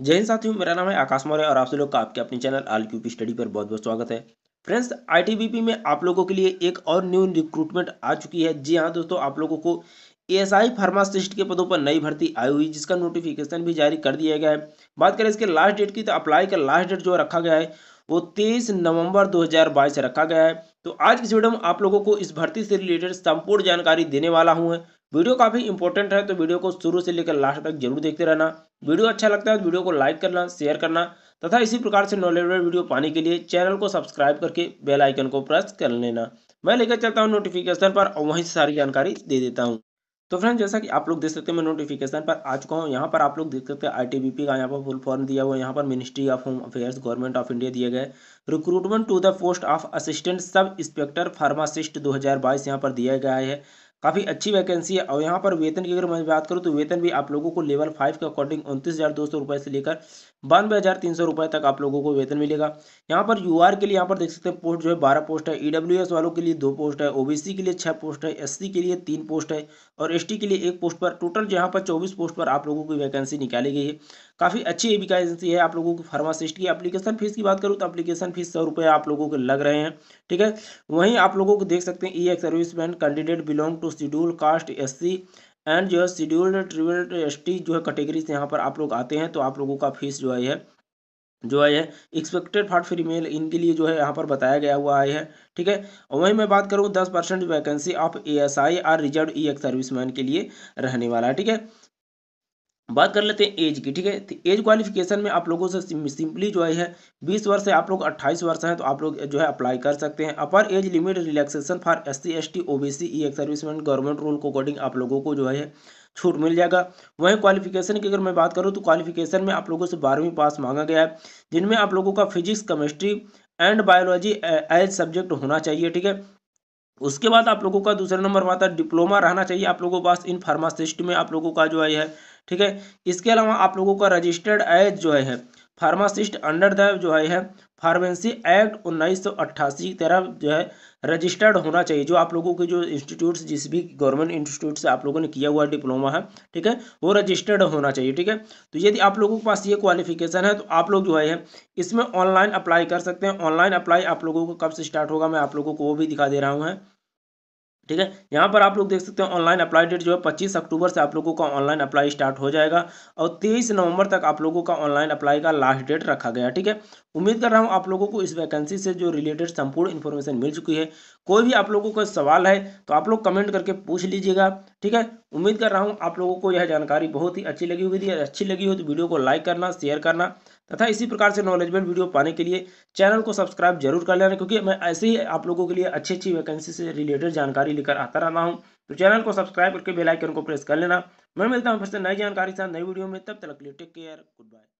जय हिंद साथियों मेरा नाम है आकाश मौर्य और आप सभी लोग का आपके अपने चैनल आल स्टडी पर बहुत बहुत स्वागत है फ्रेंड्स आईटीबीपी में आप लोगों के लिए एक और न्यू रिक्रूटमेंट आ चुकी है जी हाँ दोस्तों आप लोगों को एएसआई फार्मासिस्ट के पदों पर नई भर्ती आई हुई जिसका नोटिफिकेशन भी जारी कर दिया गया है बात करें इसके लास्ट डेट की तो अप्लाई का लास्ट डेट जो रखा गया है वो तेईस नवंबर से रखा गया है तो आज की वीडियो में आप लोगों को इस भर्ती से रिलेटेड संपूर्ण जानकारी देने वाला हूँ वीडियो काफ़ी इंपॉर्टेंट है तो वीडियो को शुरू से लेकर लास्ट तक जरूर देखते रहना वीडियो अच्छा लगता है तो वीडियो को लाइक करना शेयर करना तथा इसी प्रकार से नॉलेजेबल वीडियो पाने के लिए चैनल को सब्सक्राइब करके बेल आइकन को प्रेस कर लेना मैं लेकर चलता हूँ नोटिफिकेशन पर और वहीं से सारी जानकारी दे देता हूँ तो फ्रेंड जैसा कि आप लोग देख सकते हैं मैं नोटिफिकेशन पर आ चुका हूँ यहाँ पर आप लोग देख सकते हैं आईटीबीपी का यहाँ पर फुल फॉर्म दिया हुआ है यहाँ पर ministry of home affairs government of India दिया गया है recruitment to the post of assistant sub inspector pharmacist 2022 यहाँ पर दिया गया है काफ़ी अच्छी वैकेंसी है और यहाँ पर वेतन की अगर मैं बात करूँ तो वेतन भी आप लोगों को लेवल फाइव के अकॉर्डिंग उनतीस हज़ार दो सौ रुपये से लेकर बानवे हज़ार तीन सौ रुपये तक आप लोगों को वेतन मिलेगा यहाँ पर यू के लिए यहाँ पर देख सकते हैं पोस्ट जो है बारह पोस्ट है ई e वालों के लिए दो पोस्ट है ओ के लिए छः पोस्ट है एस के लिए तीन पोस्ट है और एस के लिए एक पोस्ट पर टोटल यहाँ पर चौबीस पोस्ट पर आप लोगों की वैकेंसी निकाली गई है काफ़ी अच्छी एजेंसी है आप लोगों की फार्मासिस्ट की एप्लीकेशन फीस की बात करूँ तो एप्लीकेशन फीस सौ रुपये आप लोगों के लग रहे हैं ठीक है वहीं आप लोगों को देख सकते हैं E X service man candidate belong to schedule caste S and जो है शेड्यूल्ड ट्रिबल एस जो है कैटेगरी से यहाँ पर आप लोग आते हैं तो आप लोगों का फीस जो है जो है एक्सपेक्टेड फॉर फ्री मेल इनके लिए जो है यहाँ पर बताया गया हुआ है ठीक है और वहीं मैं बात करूँ दस percent vacancy of A S I R reserve E X serviceman के लिए रहने वाला है ठीक है बात कर लेते हैं एज की ठीक है तो एज क्वालिफिकेशन में आप लोगों से सिंपली जो है बीस वर्ष है आप लोग अट्ठाईस वर्ष हैं तो आप लोग जो है अप्लाई कर सकते हैं upper age limit relaxation for S C S T O B C E X serviceman government rule को अकॉर्डिंग आप लोगों को जो है छूट मिल जाएगा वहीं क्वालिफिकेशन की अगर मैं बात करूँ तो क्वालिफिकेशन में आप लोगों से बारहवीं पास मांगा गया है जिनमें आप लोगों का physics chemistry and biology as subject होना चाहिए ठीक है उसके बाद आप लोगों का दूसरा नंबर में आता है डिप्लोमा रहना चाहिए आप लोगों के पास इन फार्मासिस्ट में आप लोगों का जो है ठीक है इसके अलावा आप लोगों का रजिस्टर्ड एज जो है फार्मासिस्ट अंडर द जो है फार्मेसी एक्ट उन्नीस सौ अट्ठासी तरह जो है रजिस्टर्ड होना चाहिए जो आप लोगों के जो इंस्टीट्यूट्स जिस भी गवर्नमेंट इंस्टीट्यूट से आप लोगों ने किया हुआ डिप्लोमा है ठीक है वो रजिस्टर्ड होना चाहिए ठीक है तो यदि आप लोगों के पास ये क्वालिफिकेशन है तो आप लोग जो है इसमें ऑनलाइन अप्लाई कर सकते हैं ऑनलाइन अप्लाई आप लोगों को कब से स्टार्ट होगा मैं आप लोगों को वो भी दिखा दे रहा हूँ ठीक है यहाँ पर आप लोग देख सकते हैं ऑनलाइन अप्लाई डेट जो है पच्चीस अक्टूबर से आप लोगों का ऑनलाइन अप्लाई स्टार्ट हो जाएगा और तेईस नवंबर तक आप लोगों का ऑनलाइन अप्लाई का लास्ट डेट रखा गया ठीक है उम्मीद कर रहा हूँ आप लोगों को इस वैकेंसी से जो रिलेटेड संपूर्ण इन्फॉर्मेशन मिल चुकी है कोई भी आप लोगों का सवाल है तो आप लोग कमेंट करके पूछ लीजिएगा ठीक है उम्मीद कर रहा हूँ आप लोगों को यह जानकारी बहुत ही अच्छी लगी होगी यदि अच्छी लगी हो तो वीडियो को लाइक करना शेयर करना तथा इसी प्रकार से नॉलेजमेंट वीडियो पाने के लिए चैनल को सब्सक्राइब जरूर कर लेना क्योंकि मैं ऐसे ही आप लोगों के लिए अच्छी अच्छी वैकेंसी से रिलेटेड जानकारी लेकर आता रहता हूँ तो चैनल को सब्सक्राइब करके बेलाइकन को प्रेस कर लेना मैं मिलता हूँ फिर से नई जानकारी के साथ नई वीडियो में तब तक लिए टेक केयर गुड बाय